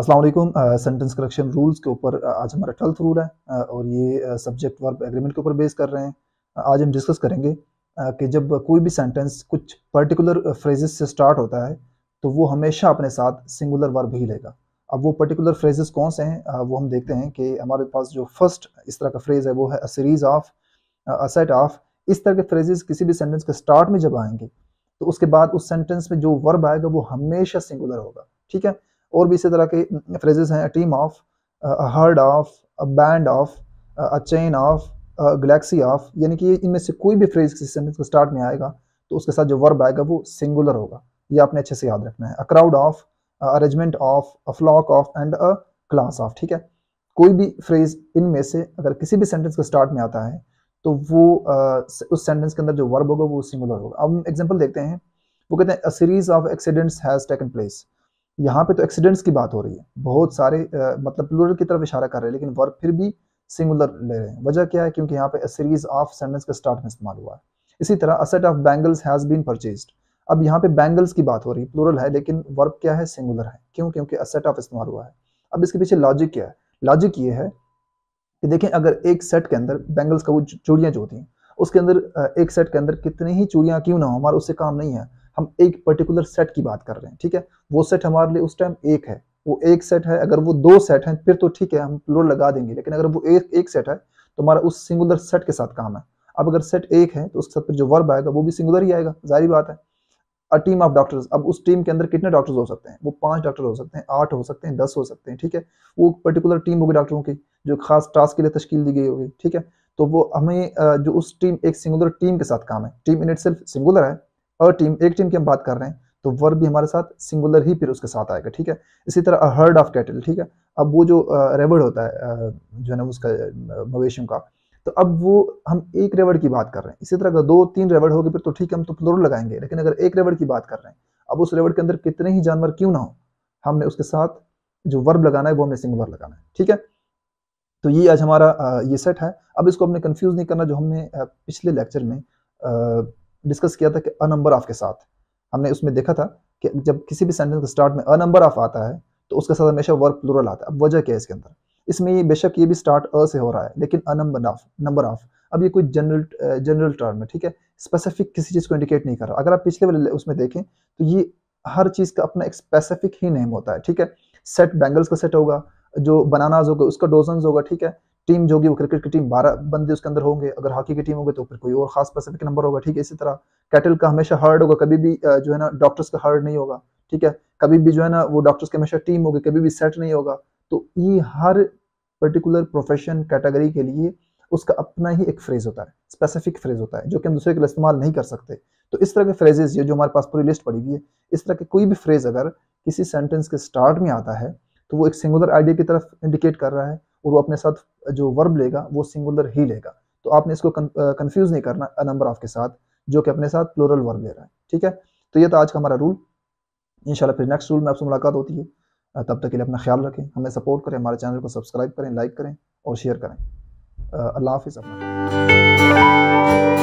अस्सलाम वालेकुम sentence correction rules के ऊपर आज हमारा ट्वेल्थ रूल है और ये सब्जेक्ट वर्ब एग्रीमेंट के ऊपर बेस कर रहे हैं आज हम डिस्कस करेंगे कि जब कोई भी सेंटेंस कुछ पर्टिकुलर फ्रेजेस से स्टार्ट होता है तो वो हमेशा अपने साथ सिंगुलर वर्ब ही लेगा अब वो पर्टिकुलर फ्रेजेस कौन से हैं वो हम देखते हैं कि हमारे पास जो फर्स्ट इस तरह का फ्रेज है वो है सीरीज ऑफ सेट ऑफ इस तरह के फ्रेजेस किसी भी सेंटेंस के स्टार्ट में जब आएंगे तो उसके बाद उस सेंटेंस में जो वर्ब आएगा वो हमेशा सिंगुलर होगा ठीक है और भी इसी तरह के फ्रेजेस हैं team of herd of a band of a chain of galaxy of यानी कि इनमें से कोई भी फ्रेज किसी सेंटेंस के स्टार्ट में आएगा तो उसके साथ जो वर्ब आएगा वो सिंगुलर होगा ये आपने अच्छे से याद रखना है a crowd of arrangement of a flock of and a class of ठीक है कोई भी फ्रेज इनमें से अगर किसी भी सेंटेंस के स्टार्ट में आता है तो वो uh, उस सेंटेंस के अंदर जो वर्ब होगा वो सिंगुलर होगा अब हम एग्जाम्पल देखते हैं वो कहते हैं a series of accidents has taken place यहाँ पे तो एक्सीडेंट्स की बात हो रही है बहुत सारे आ, मतलब प्लूरल की तरफ इशारा कर रहे हैं लेकिन वर्ब फिर भी सिंगुलर ले रहे हैं वजह क्या है क्योंकि यहाँ पे सीरीज ऑफ सेंटेंस का स्टार्ट में इस्तेमाल हुआ है इसी तरह a set of bangles has been purchased अब यहाँ पे बैंगल्स की बात हो रही है प्लूरल है लेकिन वर्ब क्या है सिंगुलर है क्यों क्योंकि असेट ऑफ इस्तेमाल हुआ है अब इसके पीछे लॉजिक क्या है लॉजिक ये है कि देखें अगर एक सेट के अंदर बैंगल्स का वो चूड़ियाँ जो होती हैं उसके अंदर एक सेट के अंदर कितनी ही चूड़ियाँ क्यों ना हो हमारा उससे काम नहीं है हम एक पर्टिकुलर सेट की बात कर रहे हैं ठीक है वो सेट हमारे लिए उस टाइम एक है वो एक सेट है अगर वो दो सेट हैं फिर तो ठीक है हम प्लोर लगा देंगे लेकिन अगर वो एक एक सेट है तो हमारा उस सिंगुलर सेट के साथ काम है अब अगर सेट एक है तो उसके साथ फिर जो वर्ब आएगा वो भी सिंगुलर ही आएगा जारी बात है अ टीम ऑफ डॉक्टर्स अब उस टीम के अंदर कितने डॉक्टर्स हो सकते हैं वो पांच डॉक्टर हो सकते हैं आठ हो सकते हैं दस हो सकते हैं ठीक है वो पर्टिकुलर टीम होगी डॉक्टरों की जो खास टास्क के लिए तश्कील दी गई होगी ठीक है तो वो हमें जो उस टीम एक सिंगुलर टीम के साथ काम है टीम इन इट सिर्फ सिंगुलर है अ टीम एक टीम की हम बात कर रहे हैं तो वर्ब भी हमारे साथ सिंगुलर ही फिर उसके साथ आएगा ठीक है इसी तरह हर्ड ऑफ कैटल ठीक है अब वो जो रेवर्ड होता है जो है ना उसका मवेशियों का तो अब वो हम एक रेवर्ड की बात कर रहे हैं इसी तरह अगर दो तीन रेवर्ड होगी फिर तो ठीक है हम तो प्लोर लगाएंगे लेकिन अगर एक रेवर्ड की बात कर रहे हैं अब उस रेवर्ड के अंदर कितने ही जानवर क्यों ना हो हमने उसके साथ जो वर्ब लगाना है वो हमने सिंगुलर लगाना है ठीक है तो ये आज हमारा ये सेट है अब इसको हमने कंफ्यूज नहीं करना जो हमने पिछले लेक्चर में डिस्कस किया था कि अ नंबर ऑफ के साथ हमने उसमें देखा था कि जब किसी भी सेंटेंस के स्टार्ट में अ नंबर ऑफ आता है तो उसके साथ हमेशा वर्क प्लूरल आता है अब वजह क्या है इसके अंदर इसमें ये बेशक ये भी स्टार्ट अ से हो रहा है लेकिन a number of number of अब ये कोई जनरल जनरल टर्म है ठीक है स्पेसिफिक किसी चीज़ को इंडिकेट नहीं कर रहा अगर आप पिछले वाले उसमें देखें तो ये हर चीज़ का अपना एक स्पेसिफिक ही नेम होता है ठीक है सेट बैंगल्स का सेट होगा जो बनानाज होगा उसका डोजन होगा ठीक है टीम जो होगी वो क्रिकेट की टीम बारह बंदे उसके अंदर होंगे अगर हॉकी की टीम होगी तो फिर कोई और खास स्पेसिफिक नंबर होगा ठीक है इसी तरह कैटल का हमेशा हर्ड होगा कभी भी जो है ना डॉक्टर्स का हर्ड नहीं होगा ठीक है कभी भी जो है ना वो डॉक्टर्स की हमेशा टीम होगी कभी भी सेट नहीं होगा तो ये हर पर्टिकुलर प्रोफेशन कैटेगरी के लिए उसका अपना ही एक फ्रेज होता है स्पेसिफिक फ्रेज होता है जो कि हम दूसरे के लिए इस्तेमाल नहीं कर सकते तो इस तरह के फ्रेजेज जो हमारे पास पूरी लिस्ट पड़ी हुई है इस तरह के कोई भी फ्रेज अगर किसी सेंटेंस के स्टार्ट में आता है तो वो एक सिंगुलर आइडिया की तरफ इंडिकेट कर रहा है और वो अपने साथ जो वर्ब लेगा वो सिंगुलर ही लेगा तो आपने इसको कन्फ्यूज नहीं करना अ नंबर ऑफ के साथ जो कि अपने साथ प्लोरल वर्ब ले रहा है ठीक है तो ये था आज का हमारा रूल इंशाल्लाह फिर नेक्स्ट रूल में आपसे मुलाकात होती है तब तक के लिए अपना ख्याल रखें हमें सपोर्ट करें हमारे चैनल को सब्सक्राइब करें लाइक करें और शेयर करें अल्लाह हाफिज़ अपना